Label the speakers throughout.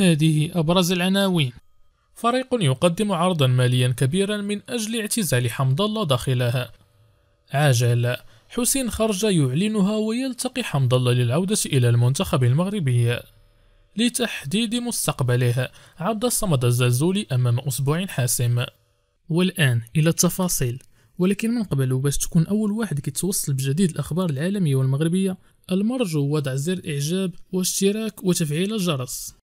Speaker 1: هذه أبرز العناوين فريق يقدم عرضا ماليا كبيرا من أجل اعتزال حمد الله داخلها عجل حسين خرج يعلنها ويلتقي حمد الله للعودة إلى المنتخب المغربي لتحديد مستقبلها عد الصمد الزلزولي أمام أسبوع حاسم والآن إلى التفاصيل ولكن من قبل باش تكون أول واحد كيتوصل بجديد الأخبار العالمية والمغربية المرجو وضع زر إعجاب واشتراك وتفعيل الجرس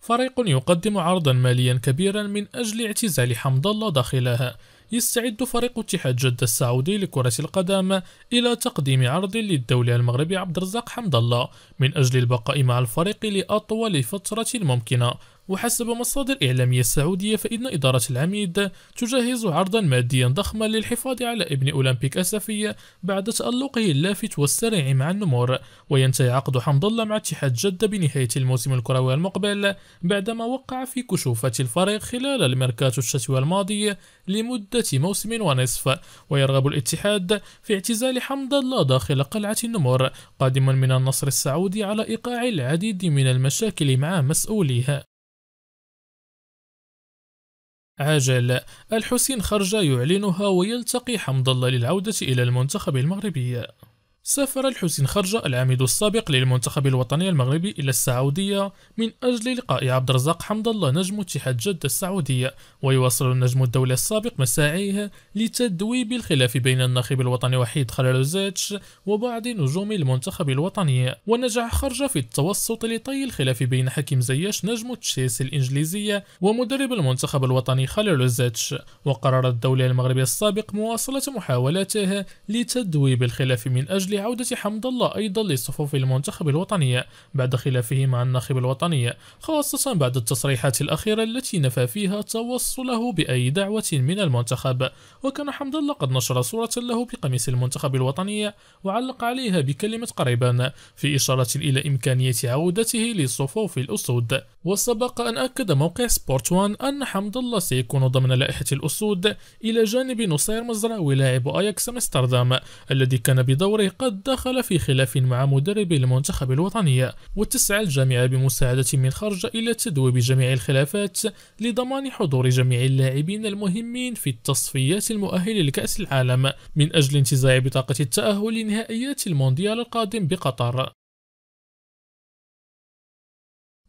Speaker 1: فريق يقدم عرضا ماليا كبيرا من أجل اعتزال حمد الله داخلها يستعد فريق اتحاد جدة السعودي لكرة القدم إلى تقديم عرض للدولي المغربي عبد الرزاق حمد الله من أجل البقاء مع الفريق لأطول فترة ممكنة وحسب مصادر إعلامية سعودية فإن إدارة العميد تجهز عرضا ماديا ضخما للحفاظ على ابن أولمبيك أسفي بعد تألقه اللافت والسريع مع النمور وينتهي عقد حمد الله مع اتحاد جدة بنهاية الموسم الكروي المقبل بعدما وقع في كشوفة الفريق خلال الميركاتو الشتوي الماضي لمدة موسم ونصف ويرغب الاتحاد في اعتزال حمد الله داخل قلعة النمور قادما من النصر السعودي على إيقاع العديد من المشاكل مع مسؤوليها عجل الحسين خرج يعلنها ويلتقي حمد الله للعودة إلى المنتخب المغربي سافر الحسين خرج العميد السابق للمنتخب الوطني المغربي إلى السعودية من أجل لقاء عبد الرزاق حمد الله نجم اتحاد جدة السعودية ويواصل النجم الدولي السابق مساعيه لتدويب الخلاف بين الناخب الوطني وحيد خلالوزيتش وبعض نجوم المنتخب الوطني ونجح خرج في التوسط لطي الخلاف بين حكيم زياش نجم تشيلسي الإنجليزية ومدرب المنتخب الوطني خلالوزيتش وقرر الدولة المغربية السابق مواصلة محاولاته لتدويب الخلاف من أجل لعودة حمد الله أيضا لصفوف المنتخب الوطني بعد خلافه مع الناخب الوطني خاصة بعد التصريحات الأخيرة التي نفى فيها توصله بأي دعوة من المنتخب وكان حمد الله قد نشر صورة له بقميص المنتخب الوطني وعلق عليها بكلمة قريبا في إشارة إلى إمكانية عودته لصفوف الأسود وسبق أن أكد موقع سبورت وان أن حمد الله سيكون ضمن لائحة الأسود إلى جانب نصير مزراوي لاعب أياكس أمستردام الذي كان بدوره قد دخل في خلاف مع مدرب المنتخب الوطني وتسعى الجامعة بمساعدة من خرج إلى تذويب جميع الخلافات لضمان حضور جميع اللاعبين المهمين في التصفيات المؤهلة لكأس العالم من أجل انتزاع بطاقة التأهل لنهائيات المونديال القادم بقطر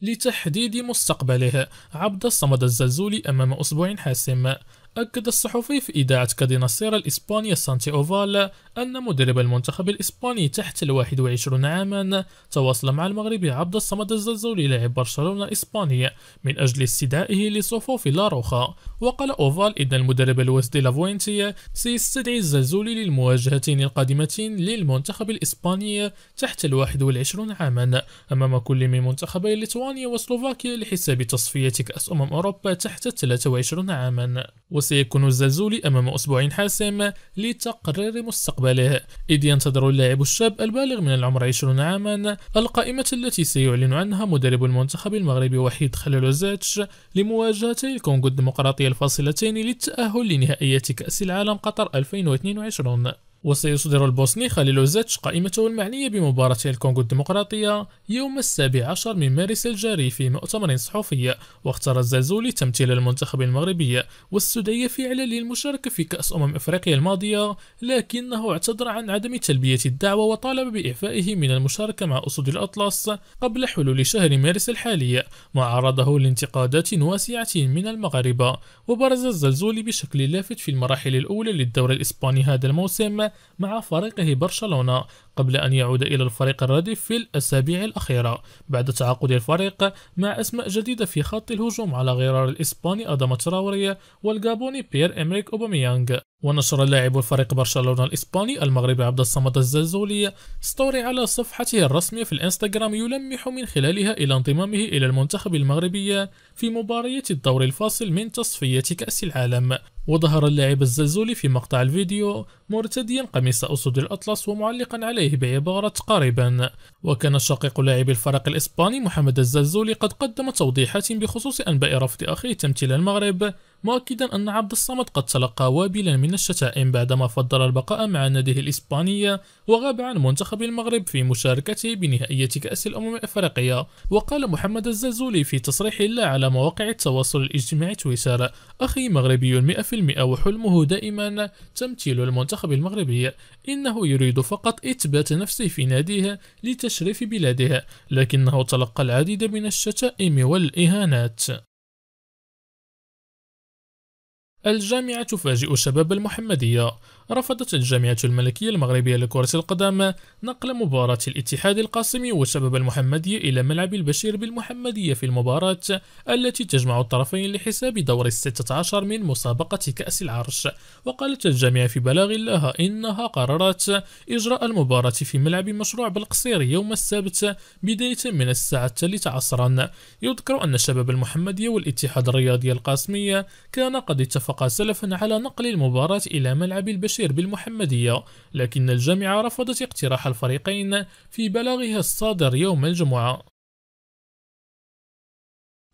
Speaker 1: لتحديد مستقبله عبد الصمد الزلزولي أمام أسبوع حاسم أكد الصحفي في إذاعة كادينا السيرة الإسبانية سانتي أوفال أن مدرب المنتخب الإسباني تحت ال 21 عاما تواصل مع المغربي عبد الصمد الزلزولي لاعب برشلونة الإسباني من أجل استدعائه لصفوف لا روخا وقال أوفال إن المدرب الوسدي لافوينتي سيستدعي الزلزولي للمواجهتين القادمتين للمنتخب الإسباني تحت ال 21 عاما أمام كل من منتخبي ليتوانيا وسلوفاكيا لحساب تصفية كأس أمم أوروبا تحت ال 23 عاما وسيكون الزلزولي أمام أسبوع حاسم لتقرير مستقبله إذ ينتظر اللاعب الشاب البالغ من العمر 20 عاما القائمة التي سيعلن عنها مدرب المنتخب المغربي وحيد خليل زاتش لمواجهة الكونغو الديمقراطية الفاصلتين للتأهل لنهائيات كأس العالم قطر 2022 وسيصدر البوسني خليل زاتش قائمته المعنية بمباراة الكونغو الديمقراطية يوم السابع عشر من مارس الجاري في مؤتمر صحفي واختار الزازولي تمثيل المنتخب المغربي والسودية فعلا للمشاركة في كأس أمم إفريقيا الماضية لكنه اعتذر عن عدم تلبية الدعوة وطالب بإعفائه من المشاركة مع أسود الأطلس قبل حلول شهر مارس الحالي ما عرضه لانتقادات واسعة من المغاربة وبرز الزلزولي بشكل لافت في المراحل الأولى للدوري الإسباني هذا الموسم مع فريقه برشلونة قبل أن يعود إلى الفريق الرديف في الأسابيع الأخيرة بعد تعاقد الفريق مع أسماء جديدة في خط الهجوم على غرار الإسباني أدم تراوري والجابوني بير إمريك أوباميانغ ونشر لاعب الفريق برشلونة الإسباني المغربي عبد الصمد الزلزولي ستوري على صفحته الرسمية في الإنستغرام يلمح من خلالها إلى انضمامه إلى المنتخب المغربي في مباراة الدور الفاصل من تصفية كأس العالم وظهر اللاعب الزلزولي في مقطع الفيديو مرتديا قميص أسود الأطلس ومعلقا عليه عليه بعبارة قريبا وكان شقيق لاعب الفريق الإسباني محمد الزلزولي قد قدم توضيحات بخصوص أنباء رفض أخيه تمثيل المغرب مؤكدا أن عبد الصمد قد تلقى وابلا من الشتائم بعدما فضل البقاء مع ناديه الإسبانية وغاب عن منتخب المغرب في مشاركته بنهائية كأس الأمم الأفريقية وقال محمد الزازولي في تصريح له على مواقع التواصل الاجتماعي تويتر أخي مغربي 100% وحلمه دائما تمثيل المنتخب المغربي إنه يريد فقط إثبات نفسه في ناديه لتشريف بلاده لكنه تلقى العديد من الشتائم والإهانات الجامعة تفاجئ الشباب المحمدية رفضت الجامعة الملكية المغربية لكرة القدم نقل مباراة الاتحاد القاسمي والشباب المحمدية إلى ملعب البشير بالمحمدية في المباراة التي تجمع الطرفين لحساب دور الستة عشر من مسابقة كأس العرش وقالت الجامعة في بلاغ لها إنها قررت إجراء المباراة في ملعب مشروع بالقصير يوم السبت بداية من الساعة الثالثة عصرا يذكر أن الشباب المحمدية والاتحاد الرياضي القاسمي كان قد اتفق وافق سلفا على نقل المباراة إلى ملعب البشير بالمحمدية لكن الجامعة رفضت اقتراح الفريقين في بلاغها الصادر يوم الجمعة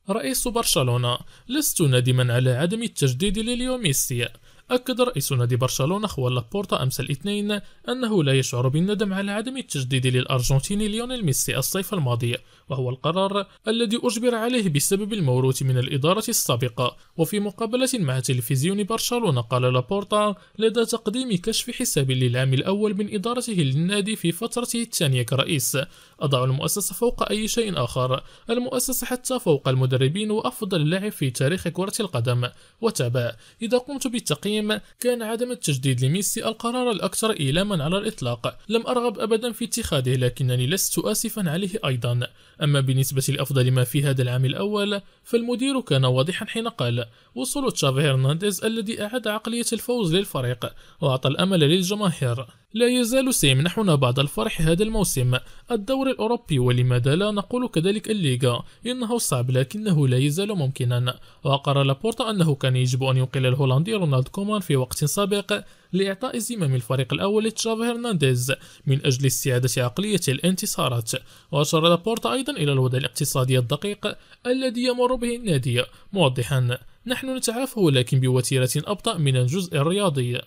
Speaker 1: رئيس برشلونة لست نادما على عدم التجديد لليو ميسي أكد رئيس نادي برشلونة خوان لابورتا أمس الاثنين أنه لا يشعر بالندم على عدم التجديد للأرجنتيني ليونيل ميسي الصيف الماضي وهو القرار الذي أجبر عليه بسبب الموروث من الإدارة السابقة وفي مقابلة مع تلفزيون برشلونة قال لابورتا لدى تقديم كشف حساب للعام الأول من إدارته للنادي في فترته الثانية كرئيس أضع المؤسسة فوق أي شيء آخر المؤسسة حتى فوق المدربين وأفضل لاعب في تاريخ كرة القدم وتابع إذا قمت بالتقييم كان عدم التجديد لميسي القرار الأكثر إيلاما على الإطلاق لم أرغب أبدا في اتخاذه لكنني لست آسفا عليه أيضا أما بالنسبة لأفضل ما في هذا العام الأول فالمدير كان واضحا حين قال وصول تشافي هرنانديز الذي أعاد عقلية الفوز للفريق وأعطى الأمل للجماهير لا يزال سيمنحنا بعض الفرح هذا الموسم الدور الأوروبي ولماذا لا نقول كذلك الليغا إنه صعب لكنه لا يزال ممكنا وقرر لابورتا أنه كان يجب أن ينقل الهولندي رونالد كومان في وقت سابق لإعطاء زمام الفريق الأول تشافي هرنانديز من أجل استعادة عقلية الانتصارات وأشار لابورتا أيضا إلى الوضع الاقتصادي الدقيق الذي يمر به النادي موضحا نحن نتعافى ولكن بوتيرة أبطأ من الجزء الرياضي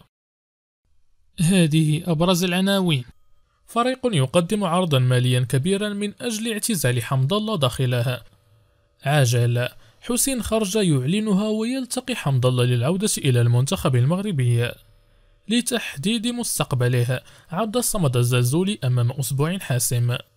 Speaker 1: هذه أبرز العناوين فريق يقدم عرضا ماليا كبيرا من أجل اعتزال حمد الله داخلها عجل حسين خرج يعلنها ويلتقي حمد الله للعودة إلى المنتخب المغربي لتحديد مستقبلها عد الصمد الزلزولي أمام أسبوع حاسم